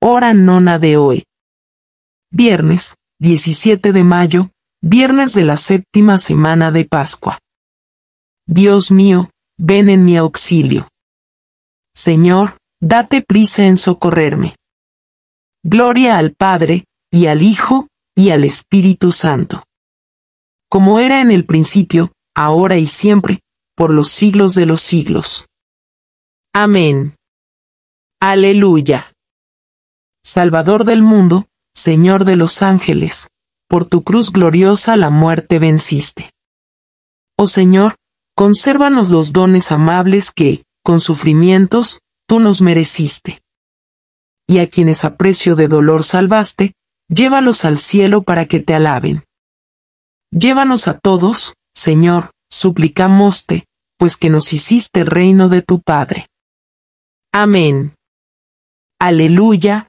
hora nona de hoy. Viernes, 17 de mayo, viernes de la séptima semana de Pascua. Dios mío, ven en mi auxilio. Señor, date prisa en socorrerme. Gloria al Padre, y al Hijo, y al Espíritu Santo. Como era en el principio, ahora y siempre, por los siglos de los siglos. Amén. Aleluya. Salvador del mundo, Señor de los ángeles, por tu cruz gloriosa la muerte venciste. Oh Señor, consérvanos los dones amables que, con sufrimientos, tú nos mereciste. Y a quienes a precio de dolor salvaste, llévalos al cielo para que te alaben. Llévanos a todos, Señor, suplicamoste, pues que nos hiciste reino de tu Padre. Amén. Aleluya,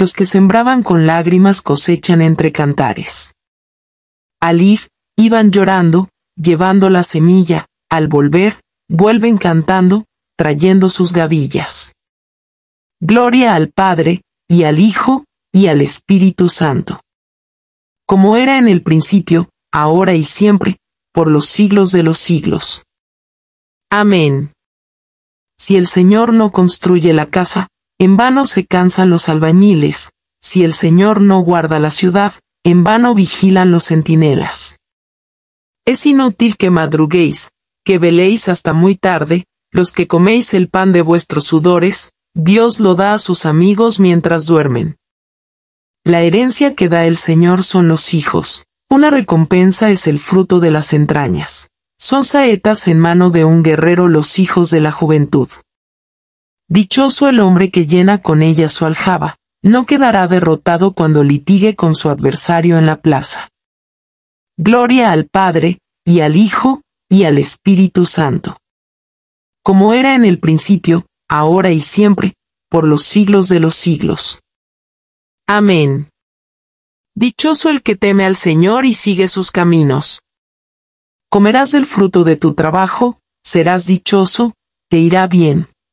los que sembraban con lágrimas cosechan entre cantares. Al ir, iban llorando, llevando la semilla, al volver, vuelven cantando, trayendo sus gavillas. Gloria al Padre, y al Hijo, y al Espíritu Santo. Como era en el principio, ahora y siempre, por los siglos de los siglos. Amén. Si el Señor no construye la casa, en vano se cansan los albañiles, si el Señor no guarda la ciudad, en vano vigilan los centinelas. Es inútil que madruguéis, que veléis hasta muy tarde, los que coméis el pan de vuestros sudores, Dios lo da a sus amigos mientras duermen. La herencia que da el Señor son los hijos, una recompensa es el fruto de las entrañas. Son saetas en mano de un guerrero los hijos de la juventud. Dichoso el hombre que llena con ella su aljaba, no quedará derrotado cuando litigue con su adversario en la plaza. Gloria al Padre, y al Hijo, y al Espíritu Santo. Como era en el principio, ahora y siempre, por los siglos de los siglos. Amén. Dichoso el que teme al Señor y sigue sus caminos. Comerás del fruto de tu trabajo, serás dichoso, te irá bien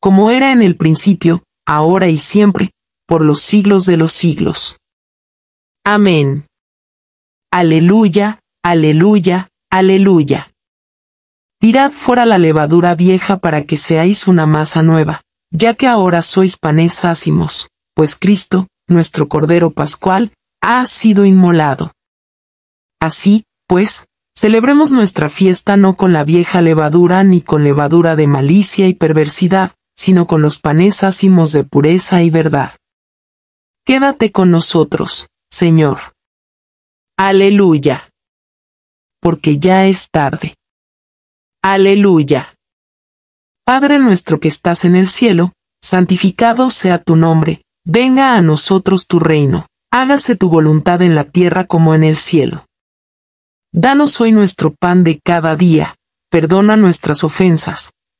como era en el principio, ahora y siempre, por los siglos de los siglos. Amén. Aleluya, aleluya, aleluya. Tirad fuera la levadura vieja para que seáis una masa nueva, ya que ahora sois panes ácimos, pues Cristo, nuestro Cordero Pascual, ha sido inmolado. Así, pues, celebremos nuestra fiesta no con la vieja levadura ni con levadura de malicia y perversidad, sino con los panes ácimos de pureza y verdad. Quédate con nosotros, Señor. Aleluya. Porque ya es tarde. Aleluya. Padre nuestro que estás en el cielo, santificado sea tu nombre, venga a nosotros tu reino, hágase tu voluntad en la tierra como en el cielo. Danos hoy nuestro pan de cada día, perdona nuestras ofensas,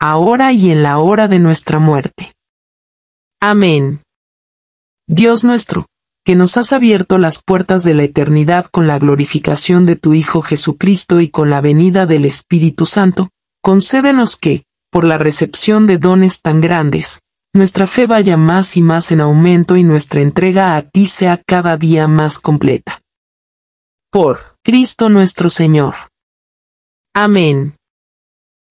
ahora y en la hora de nuestra muerte. Amén. Dios nuestro, que nos has abierto las puertas de la eternidad con la glorificación de tu Hijo Jesucristo y con la venida del Espíritu Santo, concédenos que, por la recepción de dones tan grandes, nuestra fe vaya más y más en aumento y nuestra entrega a ti sea cada día más completa. Por Cristo nuestro Señor. Amén.